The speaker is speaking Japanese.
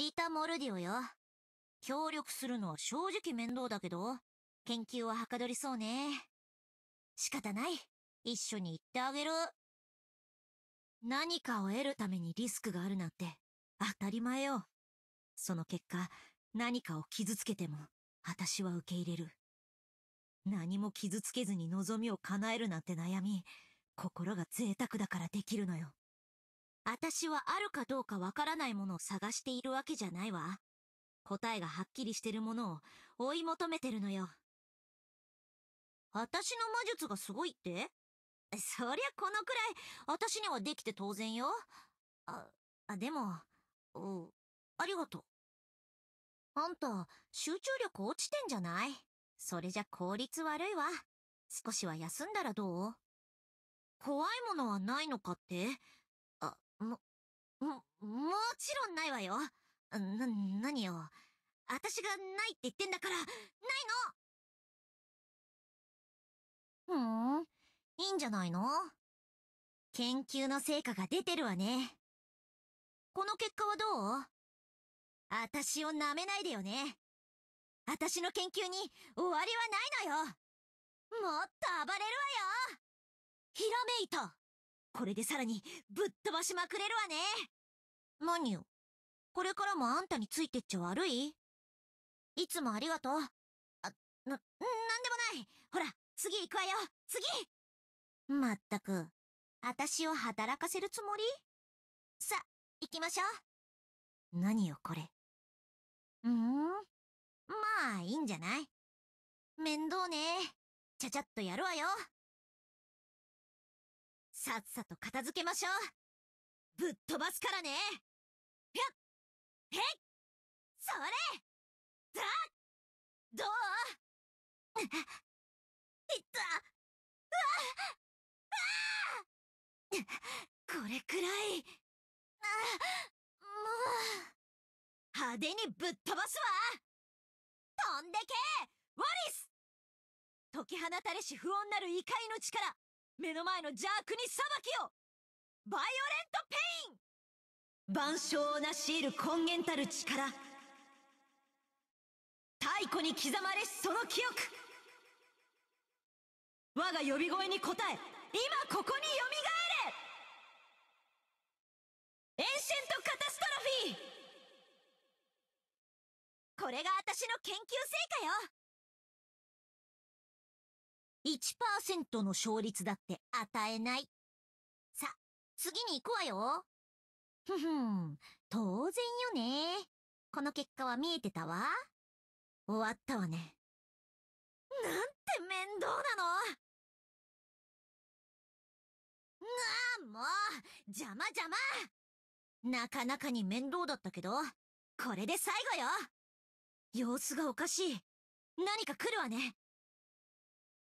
リタ・モルディオよ。協力するのは正直面倒だけど、研究ははかどりそうね。仕方ない。一緒に行ってあげる。何かを得るためにリスクがあるなんて、当たり前よ。その結果、何かを傷つけても、私は受け入れる。何も傷つけずに望みを叶えるなんて悩み、心が贅沢だからできるのよ。私はあるかどうかわからないものを探しているわけじゃないわ。答えがはっきりしてるものを追い求めてるのよ。私の魔術がすごいってそりゃこのくらい、私にはできて当然よ。あ、あでも、う、ありがとう。あんた、集中力落ちてんじゃないそれじゃ効率悪いわ。少しは休んだらどう怖いものはないのかっても、も、もちろんないわよ。な、何よ。私がないって言ってんだから、ないのふん、いいんじゃないの研究の成果が出てるわね。この結果はどう私を舐めないでよね。私の研究に終わりはないのよもっと暴れるわよひらめいたこれでさらにぶっ飛ばしまくれるわね何よこれからもあんたについてっちゃ悪いいつもありがとう。あ、な、なんでもないほら、次行くわよ次まったく、あたしを働かせるつもりさ、行きましょう。何よ、これ。うーんまあ、いいんじゃない面倒ねちゃちゃっとやるわよさっさと片付けましょうぶっ飛ばすからねひゃへっそれだどういったうわあこれくらいあもう派手にぶっ飛ばすわ飛んでけワリス解き放たれし不穏なる異界の力目の前の邪悪に裁きをバイオレントペイン万象を成し得る根源たる力太古に刻まれしその記憶我が呼び声に応え今ここによみがえれエンシェントカタストロフィーこれが私の研究成果よ1%の勝率だって与えない。さ、次に行くわよ。ふふん、当然よね。この結果は見えてたわ。終わったわね。なんて面倒なのなあ、もう邪魔邪魔なかなかに面倒だったけど、これで最後よ様子がおかしい。何か来るわね。